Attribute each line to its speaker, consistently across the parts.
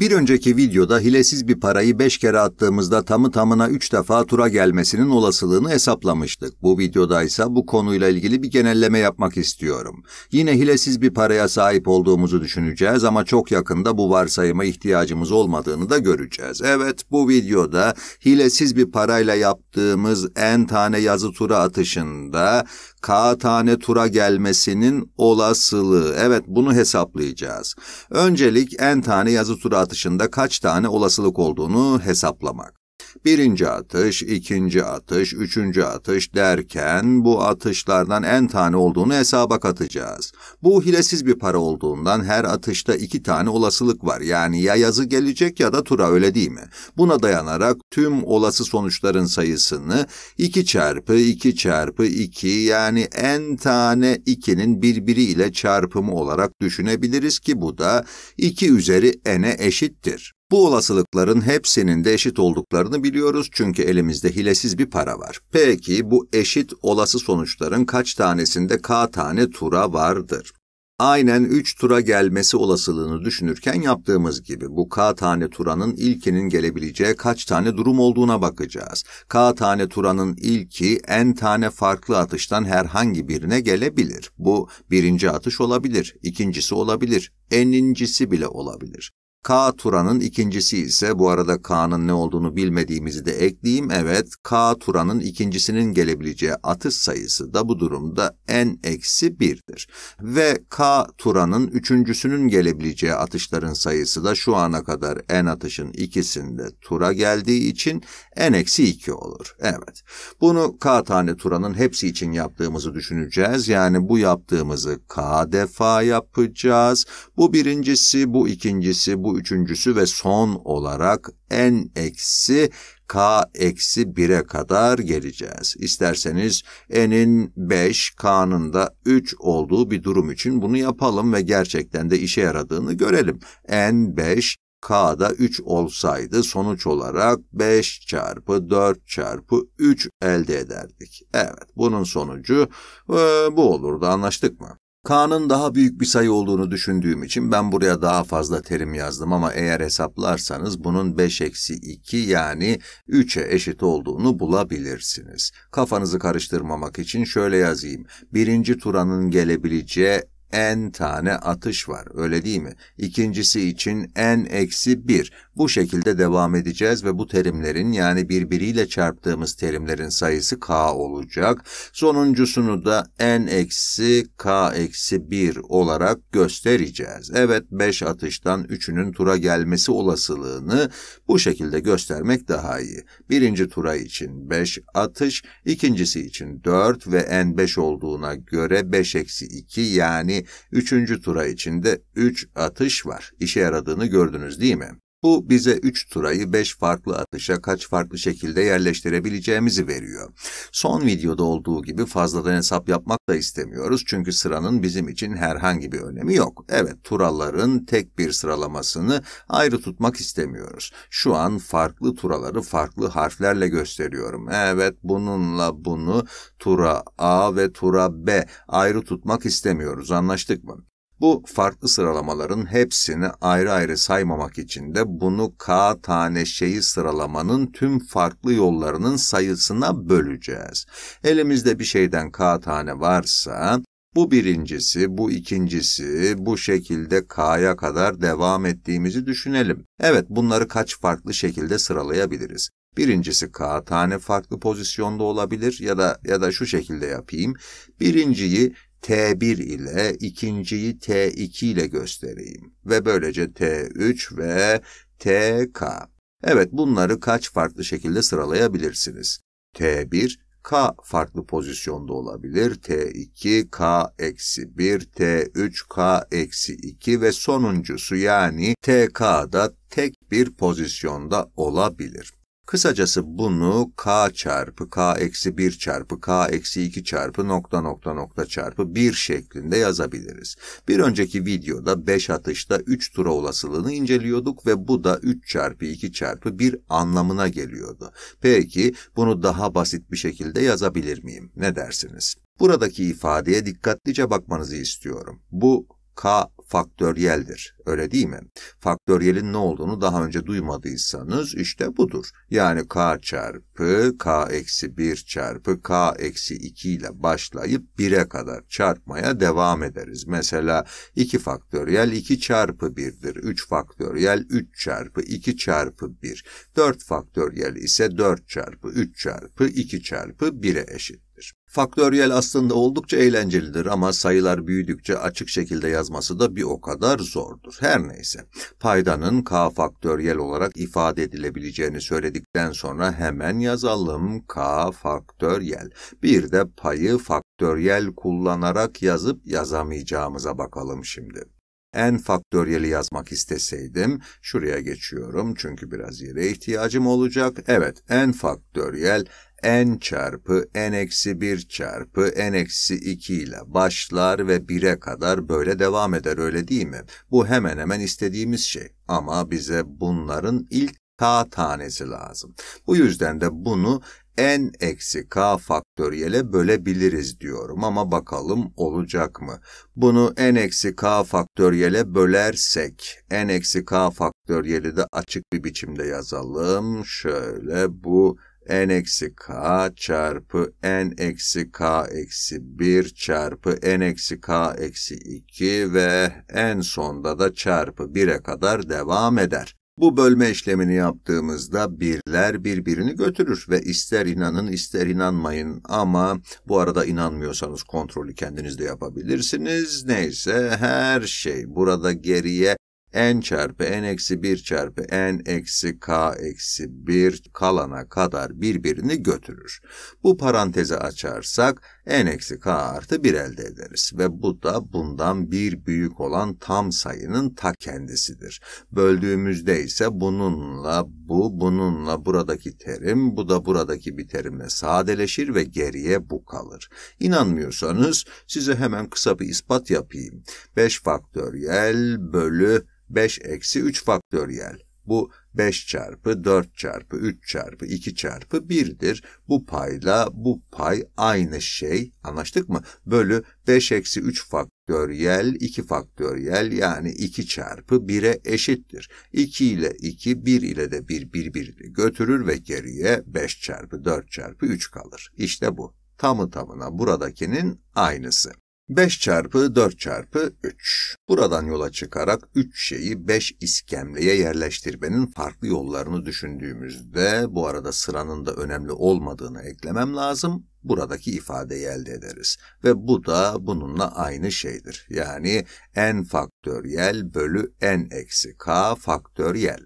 Speaker 1: Bir önceki videoda hilesiz bir parayı 5 kere attığımızda tamı tamına 3 defa tura gelmesinin olasılığını hesaplamıştık. Bu videoda ise bu konuyla ilgili bir genelleme yapmak istiyorum. Yine hilesiz bir paraya sahip olduğumuzu düşüneceğiz ama çok yakında bu varsayıma ihtiyacımız olmadığını da göreceğiz. Evet bu videoda hilesiz bir parayla yaptığımız n tane yazı tura atışında k tane tura gelmesinin olasılığı. Evet bunu hesaplayacağız. Öncelik n tane yazı tura satışında kaç tane olasılık olduğunu hesaplamak. Birinci atış, ikinci atış, üçüncü atış derken bu atışlardan en tane olduğunu hesaba katacağız. Bu hilesiz bir para olduğundan her atışta iki tane olasılık var. Yani ya yazı gelecek ya da tura öyle değil mi? Buna dayanarak tüm olası sonuçların sayısını 2 çarpı 2 çarpı 2 yani en tane 2'nin birbiriyle çarpımı olarak düşünebiliriz ki bu da 2 üzeri n'e eşittir. Bu olasılıkların hepsinin de eşit olduklarını biliyoruz çünkü elimizde hilesiz bir para var. Peki bu eşit olası sonuçların kaç tanesinde k tane tura vardır? Aynen 3 tura gelmesi olasılığını düşünürken yaptığımız gibi bu k tane turanın ilkinin gelebileceği kaç tane durum olduğuna bakacağız. K tane turanın ilki n tane farklı atıştan herhangi birine gelebilir. Bu birinci atış olabilir, ikincisi olabilir, enincisi bile olabilir. K Turan'ın ikincisi ise bu arada K'nın ne olduğunu bilmediğimizi de ekleyeyim. Evet K Turan'ın ikincisinin gelebileceği atış sayısı da bu durumda n eksi 1'dir. Ve K Turan'ın üçüncüsünün gelebileceği atışların sayısı da şu ana kadar n atışın ikisinde tura geldiği için n eksi 2 olur. Evet bunu K tane Turan'ın hepsi için yaptığımızı düşüneceğiz. Yani bu yaptığımızı K defa yapacağız. Bu birincisi, bu ikincisi, bu üçüncüsü ve son olarak n eksi k eksi 1'e kadar geleceğiz. İsterseniz n'in 5, k'nın da 3 olduğu bir durum için bunu yapalım ve gerçekten de işe yaradığını görelim. n 5, K'da 3 olsaydı sonuç olarak 5 çarpı 4 çarpı 3 elde ederdik. Evet bunun sonucu e, bu olurdu anlaştık mı? K'nın daha büyük bir sayı olduğunu düşündüğüm için ben buraya daha fazla terim yazdım ama eğer hesaplarsanız bunun 5 eksi 2 yani 3'e eşit olduğunu bulabilirsiniz. Kafanızı karıştırmamak için şöyle yazayım. Birinci turanın gelebileceği en tane atış var öyle değil mi? İkincisi için n eksi 1. Bu şekilde devam edeceğiz ve bu terimlerin yani birbiriyle çarptığımız terimlerin sayısı k olacak. Sonuncusunu da n eksi k eksi 1 olarak göstereceğiz. Evet 5 atıştan 3'ünün tura gelmesi olasılığını bu şekilde göstermek daha iyi. Birinci tura için 5 atış, ikincisi için 4 ve n 5 olduğuna göre 5 eksi 2 yani 3. tura için de 3 atış var. İşe yaradığını gördünüz değil mi? Bu bize 3 turayı 5 farklı atışa kaç farklı şekilde yerleştirebileceğimizi veriyor. Son videoda olduğu gibi fazladan hesap yapmak da istemiyoruz çünkü sıranın bizim için herhangi bir önemi yok. Evet turaların tek bir sıralamasını ayrı tutmak istemiyoruz. Şu an farklı turaları farklı harflerle gösteriyorum. Evet bununla bunu tura A ve tura B ayrı tutmak istemiyoruz anlaştık mı? Bu farklı sıralamaların hepsini ayrı ayrı saymamak için de bunu k tane şeyi sıralamanın tüm farklı yollarının sayısına böleceğiz. Elimizde bir şeyden k tane varsa bu birincisi, bu ikincisi, bu şekilde K'ya kadar devam ettiğimizi düşünelim. Evet bunları kaç farklı şekilde sıralayabiliriz? Birincisi K tane farklı pozisyonda olabilir ya da ya da şu şekilde yapayım. Birinciyi T1 ile ikinciyi T2 ile göstereyim ve böylece T3 ve TK. Evet bunları kaç farklı şekilde sıralayabilirsiniz. T1 K farklı pozisyonda olabilir. T2 K eksi 1, T3 K eksi 2 ve sonuncusu yani TK'da tek bir pozisyonda olabilir. Kısacası bunu k çarpı k eksi 1 çarpı k eksi 2 çarpı nokta nokta nokta çarpı 1 şeklinde yazabiliriz. Bir önceki videoda 5 atışta 3 tura olasılığını inceliyorduk ve bu da 3 çarpı 2 çarpı 1 anlamına geliyordu. Peki bunu daha basit bir şekilde yazabilir miyim? Ne dersiniz? Buradaki ifadeye dikkatlice bakmanızı istiyorum. Bu K faktöriyeldir. Öyle değil mi? Faktöriyelin ne olduğunu daha önce duymadıysanız işte budur. Yani k çarpı k eksi 1 çarpı k eksi 2 ile başlayıp 1'e kadar çarpmaya devam ederiz. Mesela 2 faktöriyel 2 çarpı 1'dir. 3 faktöriyel 3 çarpı 2 çarpı 1. 4 faktöriyel ise 4 çarpı 3 çarpı 2 çarpı 1'e eşittir. Faktöriyel aslında oldukça eğlencelidir ama sayılar büyüdükçe açık şekilde yazması da bir o kadar zordur. Her neyse, paydanın k faktöriyel olarak ifade edilebileceğini söyledikten sonra hemen yazalım k faktöriyel. Bir de payı faktöriyel kullanarak yazıp yazamayacağımıza bakalım şimdi n faktöriyeli yazmak isteseydim, şuraya geçiyorum çünkü biraz yere ihtiyacım olacak. Evet, n faktöriyel n çarpı n eksi 1 çarpı n eksi 2 ile başlar ve 1'e kadar böyle devam eder öyle değil mi? Bu hemen hemen istediğimiz şey ama bize bunların ilk k tanesi lazım. Bu yüzden de bunu n eksi k faktöriyele bölebiliriz diyorum ama bakalım olacak mı? Bunu n eksi k faktöriyele bölersek n eksi k faktöriyeli de açık bir biçimde yazalım. Şöyle bu n eksi k çarpı n eksi k eksi 1 çarpı n eksi k eksi 2 ve en sonda da çarpı 1'e kadar devam eder. Bu bölme işlemini yaptığımızda birler birbirini götürür ve ister inanın ister inanmayın ama bu arada inanmıyorsanız kontrolü kendiniz de yapabilirsiniz. Neyse her şey burada geriye n çarpı n eksi 1 çarpı n eksi k eksi 1 kalana kadar birbirini götürür. Bu parantezi açarsak n eksi k artı 1 elde ederiz ve bu da bundan bir büyük olan tam sayının ta kendisidir. Böldüğümüzde ise bununla bu, bununla buradaki terim, bu da buradaki bir terimle sadeleşir ve geriye bu kalır. İnanmıyorsanız size hemen kısa bir ispat yapayım. 5 faktöriyel bölü 5 eksi 3 faktöriyel. Bu 5 çarpı 4 çarpı 3 çarpı 2 çarpı 1'dir. Bu payla bu pay aynı şey. Anlaştık mı? Bölü 5 eksi 3 faktöriyel 2 faktöriyel yani 2 çarpı 1'e eşittir. 2 ile 2, 1 ile de 1 birbirini götürür ve geriye 5 çarpı 4 çarpı 3 kalır. İşte bu. Tamı tamına buradakinin aynısı. 5 çarpı 4 çarpı 3. Buradan yola çıkarak 3 şeyi 5 iskemleye yerleştirmenin farklı yollarını düşündüğümüzde, bu arada sıranın da önemli olmadığını eklemem lazım, buradaki ifadeyi elde ederiz. Ve bu da bununla aynı şeydir. Yani n faktöriyel bölü n eksi k faktöriyel.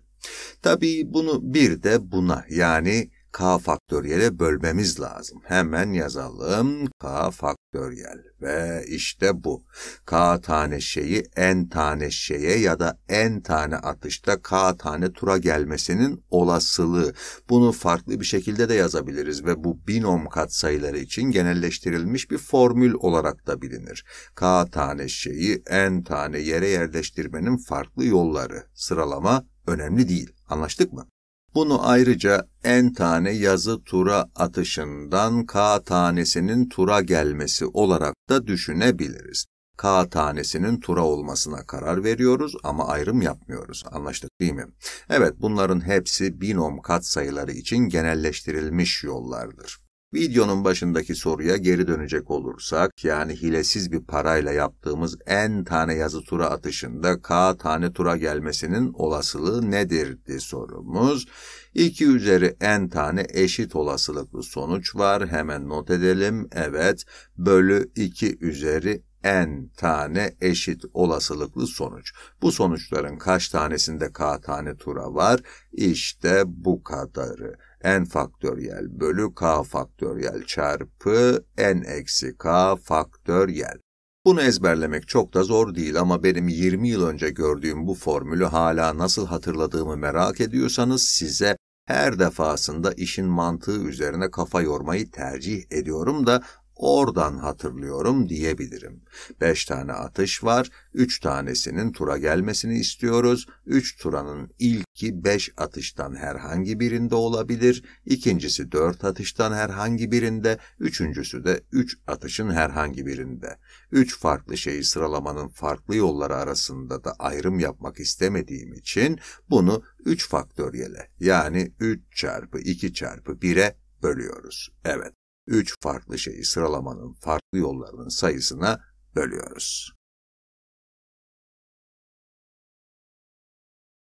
Speaker 1: Tabii bunu bir de buna yani k faktöriyele bölmemiz lazım. Hemen yazalım k faktöriyel ve işte bu. k tane şeyi n tane şeye ya da n tane atışta k tane tura gelmesinin olasılığı. Bunu farklı bir şekilde de yazabiliriz ve bu binom katsayıları için genelleştirilmiş bir formül olarak da bilinir. k tane şeyi n tane yere yerleştirmenin farklı yolları. Sıralama önemli değil. Anlaştık mı? Bunu ayrıca en tane yazı tura atışından k tanesinin tura gelmesi olarak da düşünebiliriz. K tanesinin tura olmasına karar veriyoruz ama ayrım yapmıyoruz. Anlaştık değil mi? Evet bunların hepsi binom katsayıları için genelleştirilmiş yollardır. Videonun başındaki soruya geri dönecek olursak, yani hilesiz bir parayla yaptığımız en tane yazı tura atışında k tane tura gelmesinin olasılığı nedirdi sorumuz. 2 üzeri n tane eşit olasılıklı sonuç var. Hemen not edelim. Evet, bölü 2 üzeri en tane eşit olasılıklı sonuç. Bu sonuçların kaç tanesinde k tane tura var? İşte bu kadarı. n faktöriyel bölü k faktöriyel çarpı n eksi k faktöriyel. Bunu ezberlemek çok da zor değil ama benim 20 yıl önce gördüğüm bu formülü hala nasıl hatırladığımı merak ediyorsanız size her defasında işin mantığı üzerine kafa yormayı tercih ediyorum da oradan hatırlıyorum diyebilirim. Beş tane atış var, üç tanesinin tura gelmesini istiyoruz. Üç turanın ilki beş atıştan herhangi birinde olabilir, ikincisi dört atıştan herhangi birinde, üçüncüsü de üç atışın herhangi birinde. Üç farklı şeyi sıralamanın farklı yolları arasında da ayrım yapmak istemediğim için bunu üç faktöriyele yani üç çarpı iki çarpı bire bölüyoruz. Evet üç farklı şeyi sıralamanın farklı yollarının sayısına bölüyoruz.